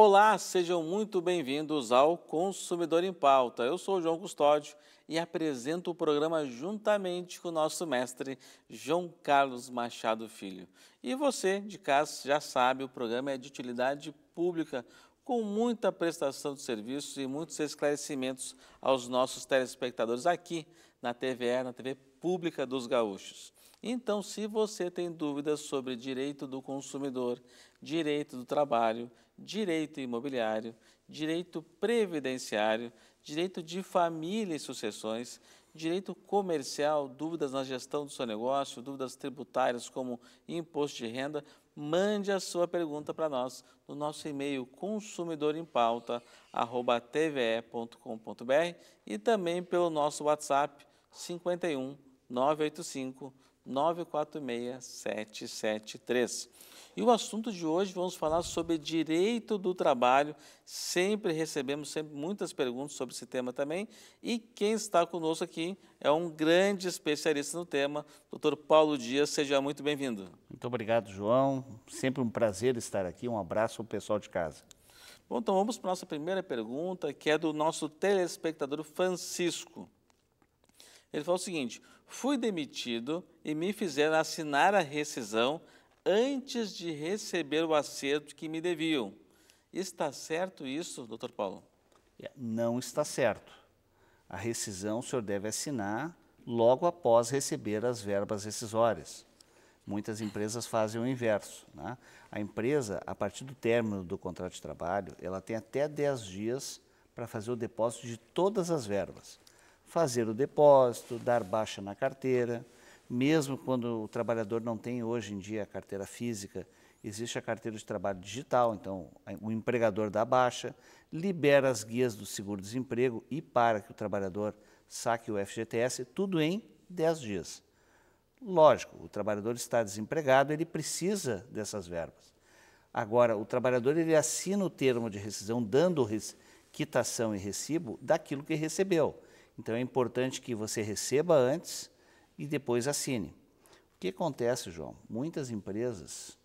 Olá, sejam muito bem-vindos ao Consumidor em Pauta. Eu sou o João Custódio e apresento o programa juntamente com o nosso mestre João Carlos Machado Filho. E você, de casa, já sabe, o programa é de utilidade pública, com muita prestação de serviços e muitos esclarecimentos aos nossos telespectadores aqui na TVE, na TV Pública dos Gaúchos. Então, se você tem dúvidas sobre direito do consumidor, direito do trabalho, direito imobiliário, direito previdenciário, direito de família e sucessões, direito comercial, dúvidas na gestão do seu negócio, dúvidas tributárias como imposto de renda, mande a sua pergunta para nós no nosso e-mail consumidorempauta@tve.com.br e também pelo nosso WhatsApp 51 985 946-773. E o assunto de hoje, vamos falar sobre direito do trabalho. Sempre recebemos sempre muitas perguntas sobre esse tema também. E quem está conosco aqui é um grande especialista no tema, doutor Paulo Dias. Seja muito bem-vindo. Muito obrigado, João. Sempre um prazer estar aqui. Um abraço ao pessoal de casa. Bom, então vamos para a nossa primeira pergunta, que é do nosso telespectador Francisco. Ele fala o seguinte: fui demitido e me fizeram assinar a rescisão antes de receber o acerto que me deviam. Está certo isso, doutor Paulo? É, não está certo. A rescisão o senhor deve assinar logo após receber as verbas rescisórias. Muitas empresas fazem o inverso. Né? A empresa, a partir do término do contrato de trabalho, ela tem até 10 dias para fazer o depósito de todas as verbas fazer o depósito, dar baixa na carteira, mesmo quando o trabalhador não tem hoje em dia a carteira física, existe a carteira de trabalho digital, então o empregador dá baixa, libera as guias do seguro-desemprego e para que o trabalhador saque o FGTS, tudo em 10 dias. Lógico, o trabalhador está desempregado, ele precisa dessas verbas. Agora, o trabalhador ele assina o termo de rescisão dando quitação e recibo daquilo que recebeu. Então é importante que você receba antes e depois assine. O que acontece, João? Muitas empresas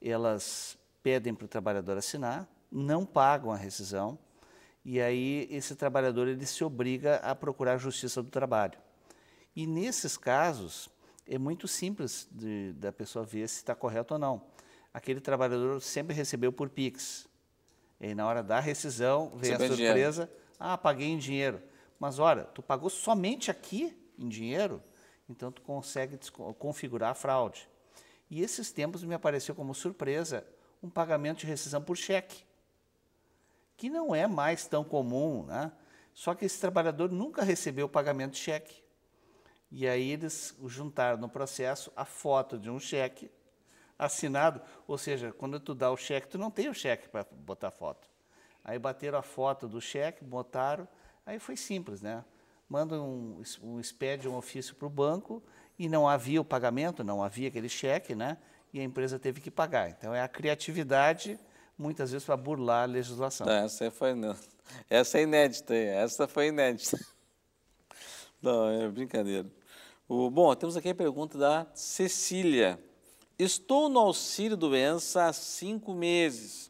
elas pedem para o trabalhador assinar, não pagam a rescisão e aí esse trabalhador ele se obriga a procurar a justiça do trabalho. E nesses casos é muito simples de, da pessoa ver se está correto ou não. Aquele trabalhador sempre recebeu por Pix. E na hora da rescisão vem a surpresa, dinheiro. ah, paguei em dinheiro. Mas olha, tu pagou somente aqui em dinheiro, então tu consegue configurar a fraude. E esses tempos me apareceu como surpresa um pagamento de rescisão por cheque, que não é mais tão comum, né? Só que esse trabalhador nunca recebeu o pagamento de cheque. E aí eles juntaram no processo a foto de um cheque assinado, ou seja, quando tu dá o cheque, tu não tem o cheque para botar foto. Aí bateram a foto do cheque, botaram Aí foi simples, né? Manda um, um um ofício para o banco e não havia o pagamento, não havia aquele cheque, né? E a empresa teve que pagar. Então é a criatividade muitas vezes para burlar a legislação. Não, essa foi não. Essa é inédita, essa foi inédita. Não, é brincadeira. O, bom, temos aqui a pergunta da Cecília. Estou no auxílio doença há cinco meses.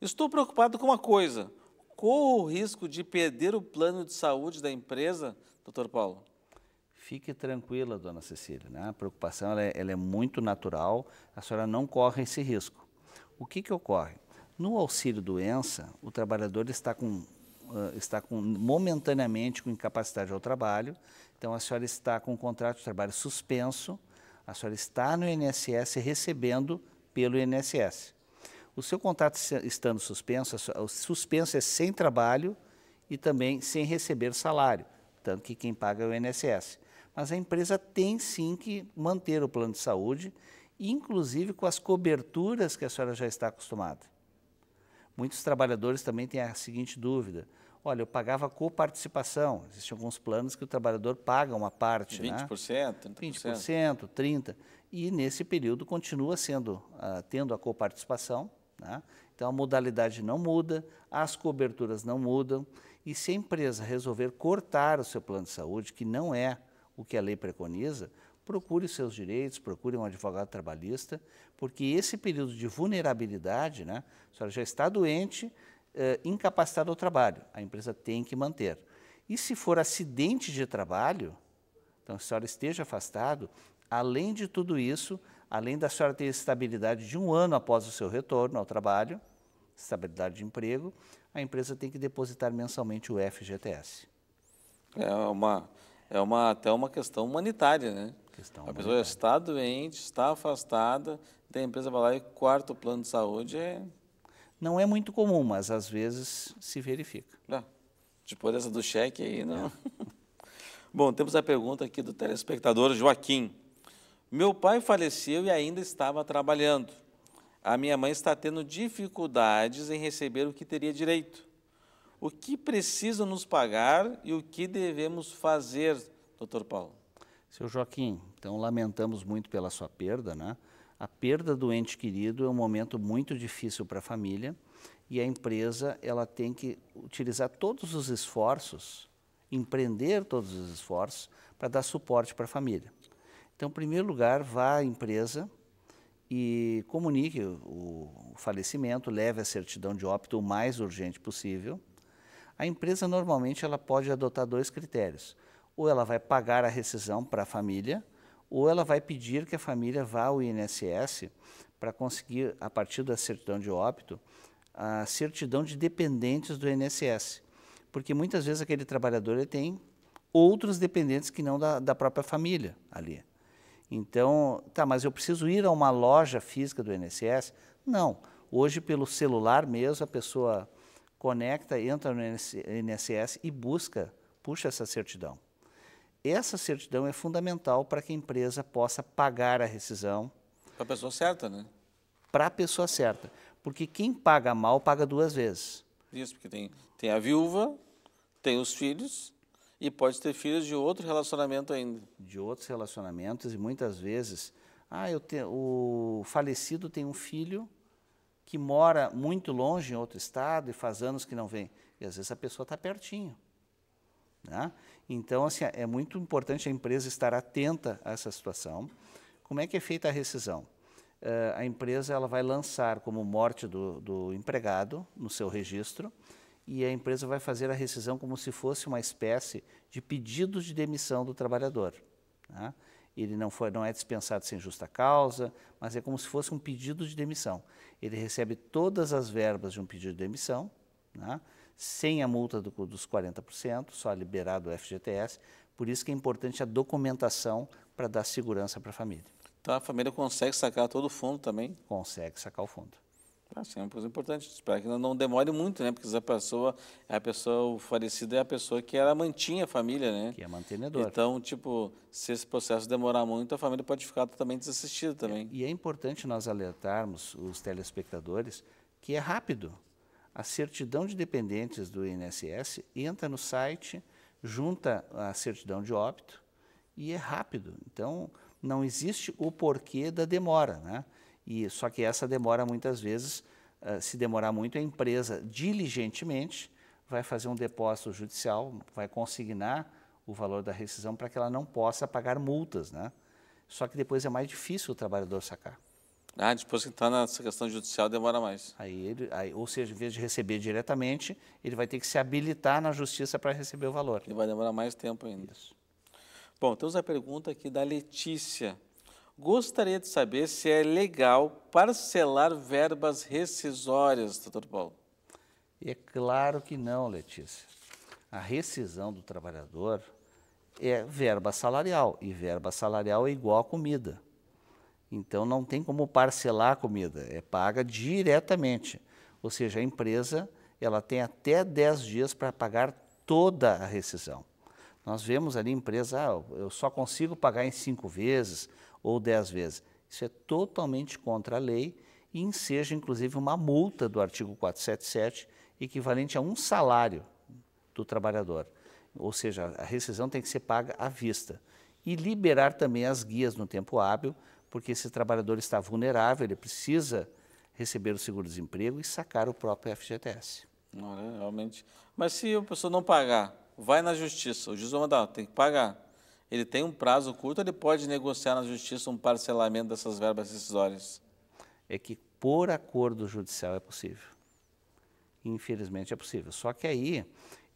Estou preocupado com uma coisa corro o risco de perder o plano de saúde da empresa, doutor Paulo? Fique tranquila, dona Cecília. Né? A preocupação ela é, ela é, muito natural, a senhora não corre esse risco. O que, que ocorre? No auxílio doença, o trabalhador está com está com, momentaneamente com incapacidade ao trabalho, então a senhora está com o contrato de trabalho suspenso, a senhora está no INSS recebendo pelo INSS. O seu contrato estando suspenso, o suspenso é sem trabalho e também sem receber salário, tanto que quem paga é o INSS. Mas a empresa tem sim que manter o plano de saúde, inclusive com as coberturas que a senhora já está acostumada. Muitos trabalhadores também têm a seguinte dúvida: olha, eu pagava coparticipação. Existem alguns planos que o trabalhador paga uma parte. 20%, né? 30%. 20%, 30%. E nesse período continua sendo, uh, tendo a coparticipação, né? Então a modalidade não muda, as coberturas não mudam, e se a empresa resolver cortar o seu plano de saúde, que não é o que a lei preconiza, procure os seus direitos, procure um advogado trabalhista, porque esse período de vulnerabilidade, né, a senhora já está doente, eh, incapacitada ao trabalho, a empresa tem que manter. E se for acidente de trabalho, então a senhora esteja afastado, além de tudo isso, além da senhora ter estabilidade de um ano após o seu retorno ao trabalho, estabilidade de emprego, a empresa tem que depositar mensalmente o FGTS. É uma, é uma até uma questão humanitária, né? Questão a é humanitária. pessoa está doente, está afastada, tem a empresa vai lá e quarto plano de saúde é... Não é muito comum, mas às vezes se verifica. É. Depois essa do cheque aí, não. É. Bom, temos a pergunta aqui do telespectador Joaquim. Meu pai faleceu e ainda estava trabalhando. A minha mãe está tendo dificuldades em receber o que teria direito. O que precisa nos pagar e o que devemos fazer, doutor Paulo? Seu Joaquim, então lamentamos muito pela sua perda, né? A perda do ente querido é um momento muito difícil para a família e a empresa ela tem que utilizar todos os esforços, empreender todos os esforços para dar suporte para a família. Então, em primeiro lugar, vá à empresa e comunique o falecimento, leve a certidão de óbito o mais urgente possível. A empresa normalmente ela pode adotar dois critérios: ou ela vai pagar a rescisão para a família, ou ela vai pedir que a família vá ao INSS para conseguir, a partir da certidão de óbito, a certidão de dependentes do INSS, porque muitas vezes aquele trabalhador tem outros dependentes que não da, da própria família ali. Então, tá, mas eu preciso ir a uma loja física do INSS? Não. Hoje, pelo celular mesmo, a pessoa conecta, entra no INSS e busca, puxa essa certidão. Essa certidão é fundamental para que a empresa possa pagar a rescisão. Para a pessoa certa, né? Para a pessoa certa. Porque quem paga mal, paga duas vezes. Isso, porque tem, tem a viúva, tem os filhos e pode ter filhos de outro relacionamento ainda. De outros relacionamentos e muitas vezes, ah, eu te, o falecido tem um filho que mora muito longe em outro estado e faz anos que não vem. E às vezes a pessoa está pertinho. Né? Então, assim, é, é muito importante a empresa estar atenta a essa situação. Como é que é feita a rescisão? Uh, a empresa ela vai lançar como morte do, do empregado no seu registro e a empresa vai fazer a rescisão como se fosse uma espécie de pedido de demissão do trabalhador. Né? Ele não, foi, não é dispensado sem justa causa, mas é como se fosse um pedido de demissão. Ele recebe todas as verbas de um pedido de demissão, né? sem a multa do, dos 40%, só liberado o FGTS. Por isso que é importante a documentação para dar segurança para a família. Então a família consegue sacar todo o fundo também? Consegue sacar o fundo. Assim, é uma coisa importante, espero que não demore muito, né? Porque a pessoa, a pessoa falecida é a pessoa que era mantinha a família, né? Que é mantenedora. Então, tipo, se esse processo demorar muito, a família pode ficar totalmente desassistida também. É, e é importante nós alertarmos os telespectadores que é rápido. A certidão de dependentes do INSS entra no site, junta a certidão de óbito e é rápido. Então, não existe o porquê da demora, né? E só que essa demora muitas vezes, uh, se demorar muito, a empresa diligentemente vai fazer um depósito judicial, vai consignar o valor da rescisão para que ela não possa pagar multas, né? Só que depois é mais difícil o trabalhador sacar. Ah, depois que está nessa questão judicial demora mais. Aí, ele, aí, ou seja, em vez de receber diretamente, ele vai ter que se habilitar na justiça para receber o valor. E vai demorar mais tempo ainda. Isso. Bom, temos a pergunta aqui da Letícia. Gostaria de saber se é legal parcelar verbas rescisórias, doutor Paulo. É claro que não, Letícia. A rescisão do trabalhador é verba salarial, e verba salarial é igual a comida. Então não tem como parcelar a comida, é paga diretamente. Ou seja, a empresa ela tem até 10 dias para pagar toda a rescisão. Nós vemos ali empresa, ah, eu só consigo pagar em cinco vezes, ou dez vezes. Isso é totalmente contra a lei e enseja, inclusive, uma multa do artigo 477, equivalente a um salário do trabalhador. Ou seja, a rescisão tem que ser paga à vista. E liberar também as guias no tempo hábil, porque esse trabalhador está vulnerável, ele precisa receber o seguro-desemprego e sacar o próprio FGTS. Não, realmente. Mas se a pessoa não pagar, vai na justiça. O juiz vai mandar, tem que pagar ele tem um prazo curto, ele pode negociar na justiça um parcelamento dessas verbas decisórias? É que por acordo judicial é possível. Infelizmente é possível. Só que aí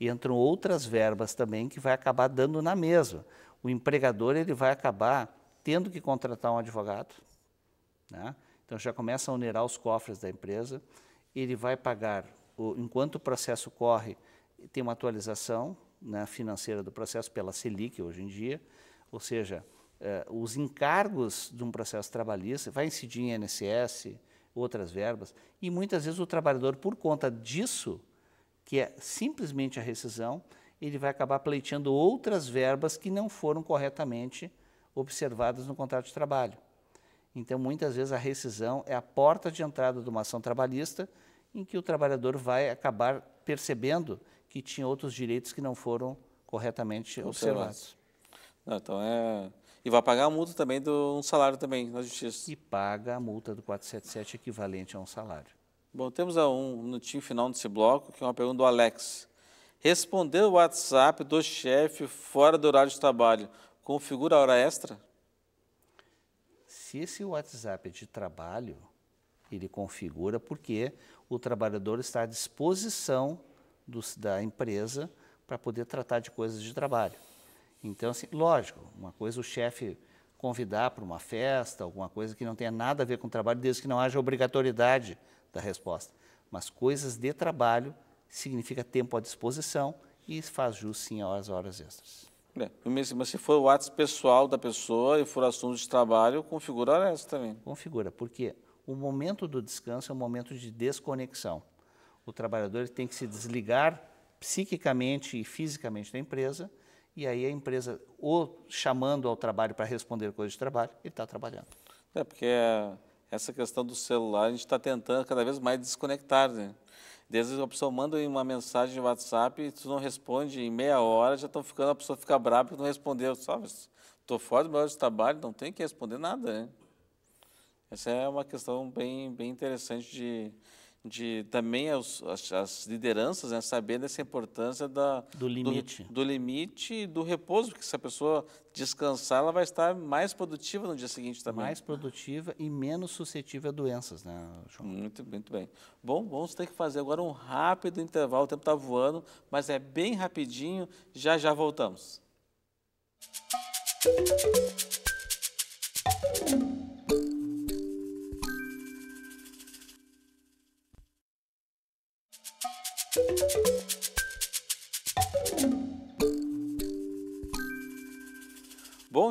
entram outras verbas também que vai acabar dando na mesma. O empregador ele vai acabar tendo que contratar um advogado, né? então já começa a onerar os cofres da empresa. Ele vai pagar, o, enquanto o processo corre, tem uma atualização, né, financeira do processo pela Selic hoje em dia, ou seja, eh, os encargos de um processo trabalhista vai incidir em INSS, outras verbas, e muitas vezes o trabalhador, por conta disso, que é simplesmente a rescisão, ele vai acabar pleiteando outras verbas que não foram corretamente observadas no contrato de trabalho. Então, muitas vezes, a rescisão é a porta de entrada de uma ação trabalhista em que o trabalhador vai acabar percebendo que tinha outros direitos que não foram corretamente observados. Não, então é e vai pagar a multa também do um salário também na justiça. E paga a multa do 477 equivalente a um salário. Bom, temos um minutinho final desse bloco, que é uma pergunta do Alex. Respondeu o WhatsApp do chefe fora do horário de trabalho configura a hora extra? Se esse WhatsApp é de trabalho, ele configura porque o trabalhador está à disposição do, da empresa para poder tratar de coisas de trabalho. Então, assim, lógico, uma coisa o chefe convidar para uma festa, alguma coisa que não tenha nada a ver com o trabalho, desde que não haja obrigatoriedade da resposta. Mas coisas de trabalho significa tempo à disposição e faz jus sim às horas extras. É, mas assim, se for o ato pessoal da pessoa e for assunto de trabalho, configura hora também. Configura, porque o momento do descanso é um momento de desconexão o trabalhador tem que se desligar psiquicamente e fisicamente da empresa, e aí a empresa, ou chamando ao trabalho para responder coisas de trabalho, ele está trabalhando. É, porque é, essa questão do celular, a gente está tentando cada vez mais desconectar, né? Desde a pessoa manda uma mensagem de WhatsApp e tu não responde em meia hora, já estão ficando, a pessoa fica brava porque não respondeu. estou fora do meu de trabalho, não tem que responder nada, né? Essa é uma questão bem, bem interessante de, de também as, as lideranças né, saber dessa importância da, do limite do, do limite e do repouso, porque se a pessoa descansar, ela vai estar mais produtiva no dia seguinte também. Mais produtiva e menos suscetível a doenças, né, João? Muito, muito bem. Bom, vamos ter que fazer agora um rápido intervalo, o tempo está voando, mas é bem rapidinho, já já voltamos. Música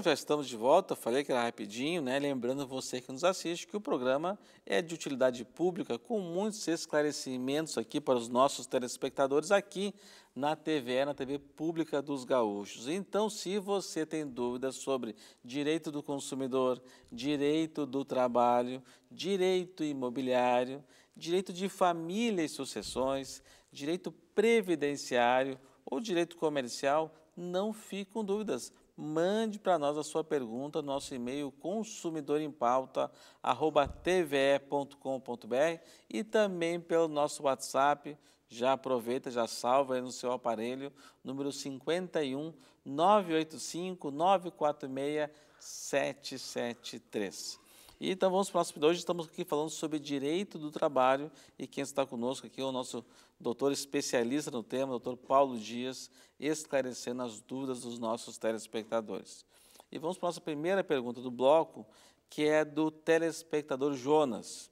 já estamos de volta, falei que era rapidinho, né? Lembrando você que nos assiste que o programa é de utilidade pública, com muitos esclarecimentos aqui para os nossos telespectadores aqui na TV, na TV Pública dos Gaúchos. Então, se você tem dúvidas sobre direito do consumidor, direito do trabalho, direito imobiliário, direito de família e sucessões, direito previdenciário ou direito comercial, não fique com dúvidas mande para nós a sua pergunta no nosso e-mail consumidorempauta@tve.com.br e também pelo nosso WhatsApp. Já aproveita, já salva aí no seu aparelho, número 51 985 946 773. E então vamos para o nosso hoje estamos aqui falando sobre direito do trabalho e quem está conosco aqui é o nosso doutor especialista no tema, doutor Paulo Dias, esclarecendo as dúvidas dos nossos telespectadores. E vamos para a nossa primeira pergunta do bloco, que é do telespectador Jonas.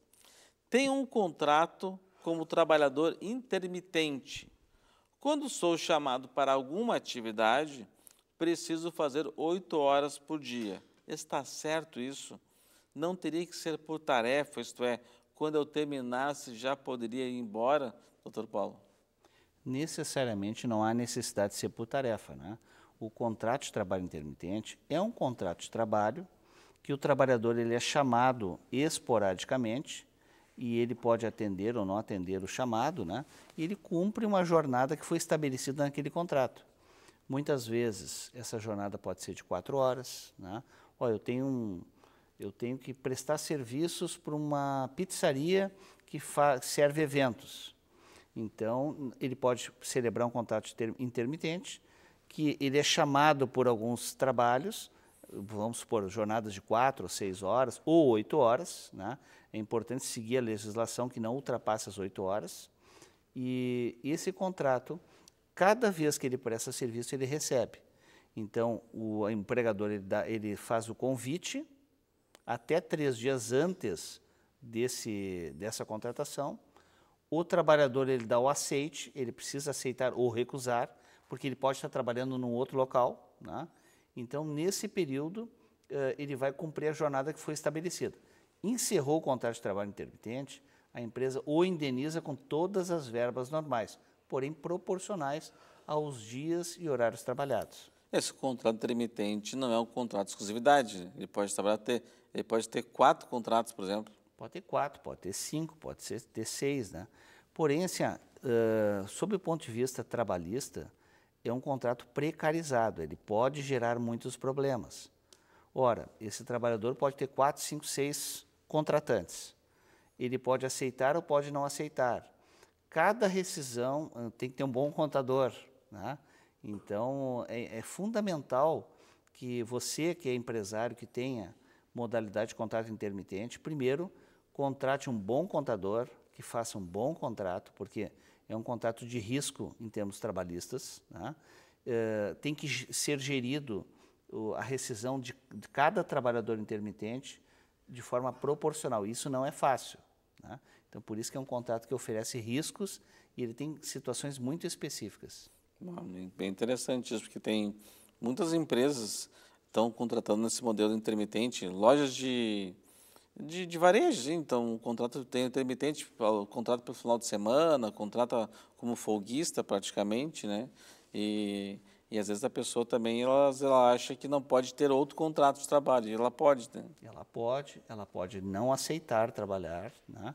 Tem um contrato como trabalhador intermitente. Quando sou chamado para alguma atividade, preciso fazer oito horas por dia. Está certo isso? não teria que ser por tarefa, isto é, quando eu terminasse já poderia ir embora, doutor Paulo? Necessariamente não há necessidade de ser por tarefa. Né? O contrato de trabalho intermitente é um contrato de trabalho que o trabalhador ele é chamado esporadicamente e ele pode atender ou não atender o chamado, né? e ele cumpre uma jornada que foi estabelecida naquele contrato. Muitas vezes essa jornada pode ser de quatro horas. Né? Olha, eu tenho um, eu tenho que prestar serviços para uma pizzaria que serve eventos. Então, ele pode celebrar um contrato intermitente, que ele é chamado por alguns trabalhos, vamos supor, jornadas de quatro ou seis horas, ou oito horas. Né? É importante seguir a legislação que não ultrapasse as oito horas. E esse contrato, cada vez que ele presta serviço, ele recebe. Então, o empregador ele, dá, ele faz o convite até três dias antes desse, dessa contratação, o trabalhador ele dá o aceite, ele precisa aceitar ou recusar, porque ele pode estar trabalhando num outro local. Né? Então, nesse período, eh, ele vai cumprir a jornada que foi estabelecida. Encerrou o contrato de trabalho intermitente, a empresa o indeniza com todas as verbas normais, porém proporcionais aos dias e horários trabalhados. Esse contrato intermitente não é um contrato de exclusividade, ele pode trabalhar até ele pode ter quatro contratos, por exemplo? Pode ter quatro, pode ter cinco, pode ter seis, né? Porém, assim, uh, sob o ponto de vista trabalhista, é um contrato precarizado, ele pode gerar muitos problemas. Ora, esse trabalhador pode ter quatro, cinco, seis contratantes. Ele pode aceitar ou pode não aceitar. Cada rescisão tem que ter um bom contador, né? Então, é, é fundamental que você, que é empresário, que tenha modalidade de contrato intermitente. Primeiro, contrate um bom contador, que faça um bom contrato, porque é um contrato de risco em termos trabalhistas. Né? Uh, tem que ser gerido a rescisão de, cada trabalhador intermitente de forma proporcional. Isso não é fácil. Né? Então, por isso que é um contrato que oferece riscos e ele tem situações muito específicas. É bem interessante isso, porque tem muitas empresas estão contratando nesse modelo intermitente lojas de, de, de varejo, então o contrato tem intermitente, o contrato para o final de semana, contrata como folguista praticamente, né? E, e às vezes a pessoa também ela, ela acha que não pode ter outro contrato de trabalho, ela pode, né? Ela pode, ela pode não aceitar trabalhar, né?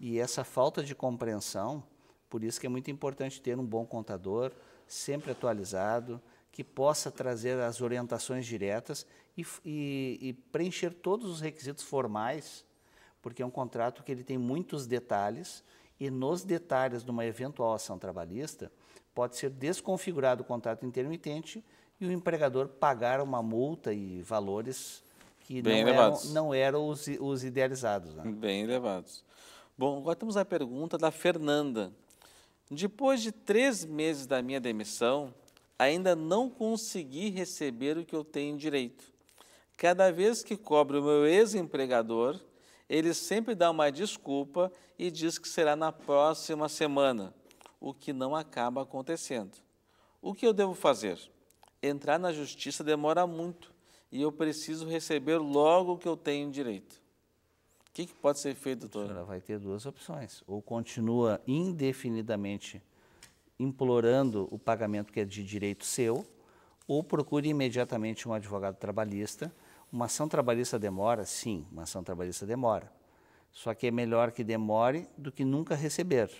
E essa falta de compreensão, por isso que é muito importante ter um bom contador, sempre atualizado, que possa trazer as orientações diretas e, e, e preencher todos os requisitos formais, porque é um contrato que ele tem muitos detalhes e nos detalhes de uma eventual ação trabalhista pode ser desconfigurado o contrato intermitente e o empregador pagar uma multa e valores que Bem não, eram, não eram os, os idealizados. Né? Bem elevados. Bom, agora temos a pergunta da Fernanda. Depois de três meses da minha demissão, ainda não consegui receber o que eu tenho direito. Cada vez que cobro o meu ex-empregador, ele sempre dá uma desculpa e diz que será na próxima semana, o que não acaba acontecendo. O que eu devo fazer? Entrar na justiça demora muito e eu preciso receber logo o que eu tenho direito. O que, que pode ser feito, doutor? A senhora vai ter duas opções. Ou continua indefinidamente implorando o pagamento que é de direito seu, ou procure imediatamente um advogado trabalhista. Uma ação trabalhista demora? Sim, uma ação trabalhista demora. Só que é melhor que demore do que nunca receber.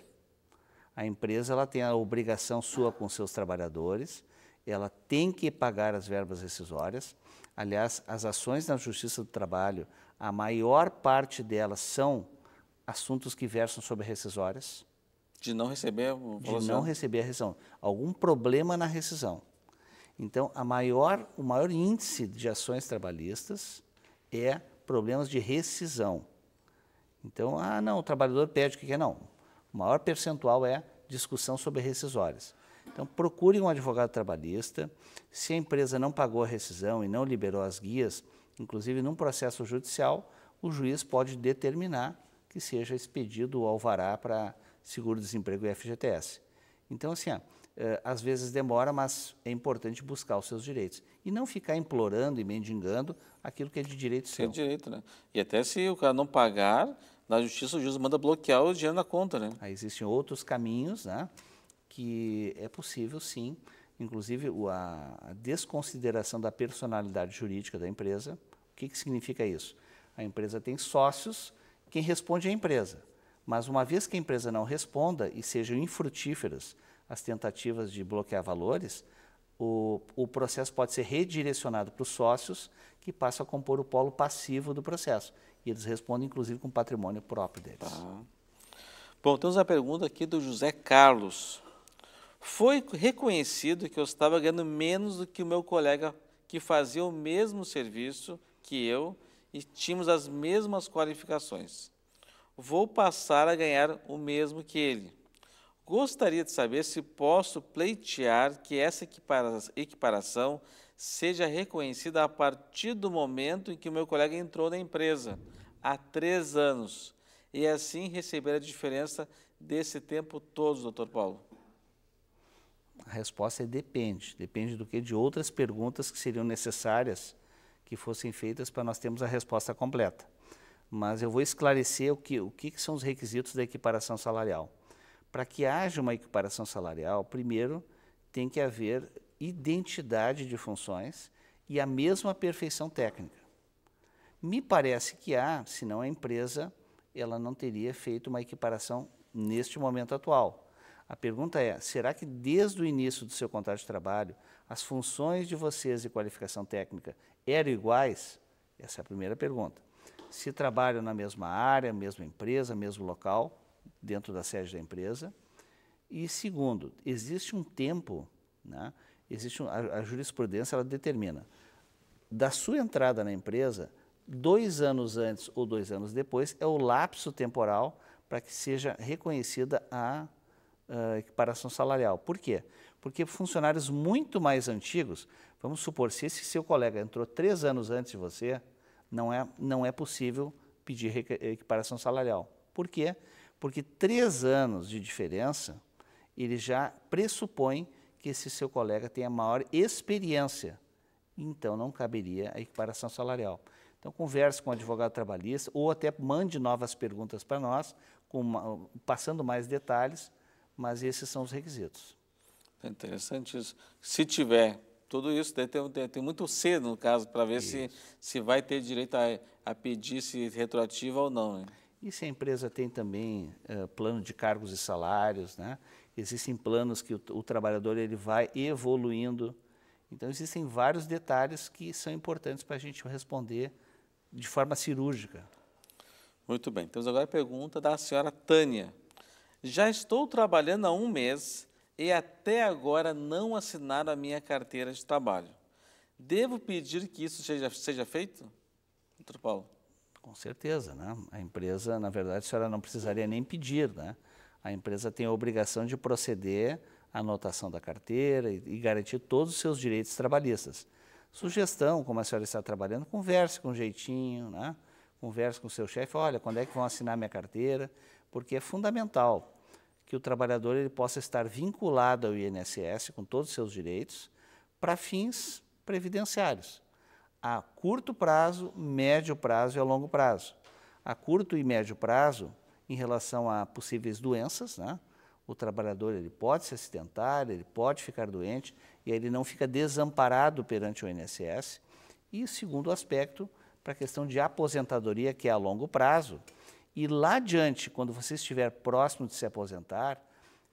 A empresa ela tem a obrigação sua com seus trabalhadores, ela tem que pagar as verbas rescisórias. Aliás, as ações na Justiça do Trabalho, a maior parte delas são assuntos que versam sobre rescisórias. De não receber De não receber a rescisão. Algum problema na rescisão. Então, a maior, o maior índice de ações trabalhistas é problemas de rescisão. Então, ah, não, o trabalhador pede o que quer. Não. O maior percentual é discussão sobre rescisórias. Então, procure um advogado trabalhista. Se a empresa não pagou a rescisão e não liberou as guias, inclusive num processo judicial, o juiz pode determinar que seja expedido o alvará para seguro-desemprego e FGTS. Então, assim, eh, às vezes demora, mas é importante buscar os seus direitos. E não ficar implorando e mendigando aquilo que é de direito é seu. É direito, né? E até se o cara não pagar, na justiça o juiz manda bloquear o dinheiro na conta, né? Aí existem outros caminhos, né? Que é possível, sim. Inclusive, a desconsideração da personalidade jurídica da empresa. O que, que significa isso? A empresa tem sócios, quem responde é a empresa. Mas uma vez que a empresa não responda e sejam infrutíferas as tentativas de bloquear valores, o, o processo pode ser redirecionado para os sócios, que passam a compor o polo passivo do processo. E eles respondem, inclusive, com patrimônio próprio deles. Tá. Bom, temos a pergunta aqui do José Carlos. Foi reconhecido que eu estava ganhando menos do que o meu colega que fazia o mesmo serviço que eu e tínhamos as mesmas qualificações vou passar a ganhar o mesmo que ele. Gostaria de saber se posso pleitear que essa equiparação seja reconhecida a partir do momento em que o meu colega entrou na empresa, há três anos, e assim receber a diferença desse tempo todo, doutor Paulo? A resposta é depende. Depende do que? De outras perguntas que seriam necessárias que fossem feitas para nós termos a resposta completa mas eu vou esclarecer o que, o que são os requisitos da equiparação salarial. Para que haja uma equiparação salarial, primeiro tem que haver identidade de funções e a mesma perfeição técnica. Me parece que há, senão a empresa ela não teria feito uma equiparação neste momento atual. A pergunta é: será que desde o início do seu contrato de trabalho as funções de vocês e qualificação técnica eram iguais? Essa é a primeira pergunta se trabalham na mesma área, mesma empresa, mesmo local, dentro da sede da empresa. E segundo, existe um tempo, né? existe um, a, a, jurisprudência ela determina da sua entrada na empresa, dois anos antes ou dois anos depois é o lapso temporal para que seja reconhecida a, a equiparação salarial. Por quê? Porque funcionários muito mais antigos, vamos supor, se esse seu colega entrou três anos antes de você, não é, não é possível pedir equiparação salarial. Por quê? Porque três anos de diferença, ele já pressupõe que esse seu colega tenha maior experiência. Então, não caberia a equiparação salarial. Então, converse com o advogado trabalhista ou até mande novas perguntas para nós, uma, passando mais detalhes, mas esses são os requisitos. É interessante isso. Se tiver tudo isso. Né? Tem, tem, tem muito cedo, no caso, para ver se, se vai ter direito a, a pedir se retroativa ou não. Né? E se a empresa tem também uh, plano de cargos e salários, né? Existem planos que o, o, trabalhador ele vai evoluindo. Então existem vários detalhes que são importantes para a gente responder de forma cirúrgica. Muito bem. Temos agora a pergunta da senhora Tânia. Já estou trabalhando há um mês e até agora não assinaram a minha carteira de trabalho. Devo pedir que isso seja, seja feito? Doutor Paulo. Com certeza, né? A empresa, na verdade, a senhora não precisaria nem pedir, né? A empresa tem a obrigação de proceder à anotação da carteira e, e garantir todos os seus direitos trabalhistas. Sugestão, como a senhora está trabalhando, converse com jeitinho, né? Converse com o seu chefe, olha, quando é que vão assinar minha carteira? Porque é fundamental que o trabalhador ele possa estar vinculado ao INSS com todos os seus direitos para fins previdenciários, a curto prazo, médio prazo e a longo prazo. A curto e médio prazo, em relação a possíveis doenças, né? o trabalhador ele pode se acidentar, ele pode ficar doente e ele não fica desamparado perante o INSS. E segundo aspecto, para a questão de aposentadoria, que é a longo prazo, e lá adiante, quando você estiver próximo de se aposentar,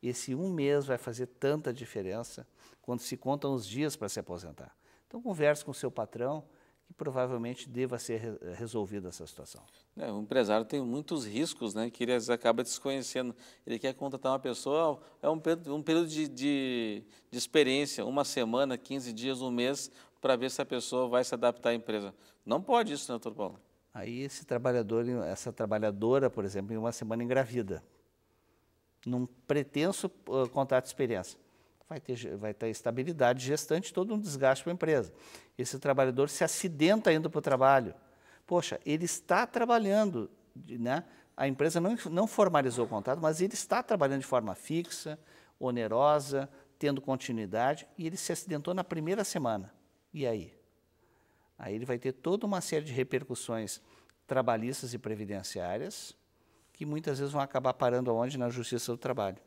esse um mês vai fazer tanta diferença quando se contam os dias para se aposentar. Então, converse com o seu patrão que provavelmente deva ser eh, resolvida essa situação. É, o empresário tem muitos riscos, né, que ele às vezes acaba desconhecendo. Ele quer contratar uma pessoa, é um, um período de, de, de experiência, uma semana, 15 dias, um mês, para ver se a pessoa vai se adaptar à empresa. Não pode isso, né, doutor Paulo? Aí esse trabalhador, essa trabalhadora, por exemplo, em uma semana engravida, num pretenso uh, contrato de experiência, vai ter, vai ter estabilidade gestante, todo um desgaste para a empresa. Esse trabalhador se acidenta indo para o trabalho. Poxa, ele está trabalhando, né? A empresa não, não formalizou o contrato, mas ele está trabalhando de forma fixa, onerosa, tendo continuidade, e ele se acidentou na primeira semana. E aí? Aí ele vai ter toda uma série de repercussões trabalhistas e previdenciárias que muitas vezes vão acabar parando aonde? Na Justiça do Trabalho.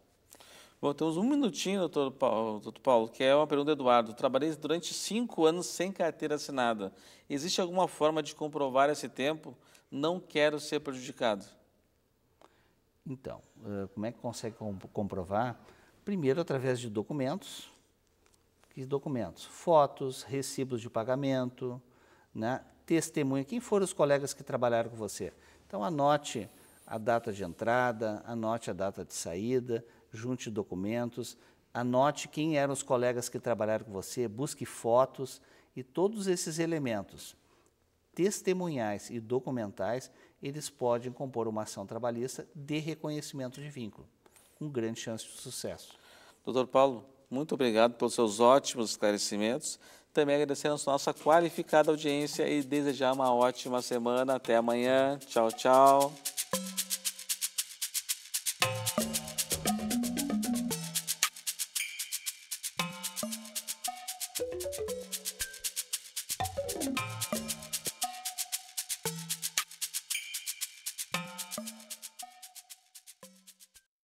Bom, temos um minutinho, doutor Paulo, doutor Paulo, que é uma pergunta do Eduardo. Trabalhei durante cinco anos sem carteira assinada. Existe alguma forma de comprovar esse tempo? Não quero ser prejudicado. Então, eh, como é que consegue comprovar? Primeiro, através de documentos. Que documentos? Fotos, recibos de pagamento, né, testemunha, quem foram os colegas que trabalharam com você. Então, anote a data de entrada, anote a data de saída, junte documentos, anote quem eram os colegas que trabalharam com você, busque fotos e todos esses elementos testemunhais e documentais, eles podem compor uma ação trabalhista de reconhecimento de vínculo, com grande chance de sucesso. Doutor Paulo, muito obrigado pelos seus ótimos esclarecimentos. Também agradecemos nossa qualificada audiência e desejar uma ótima semana. Até amanhã. Tchau, tchau.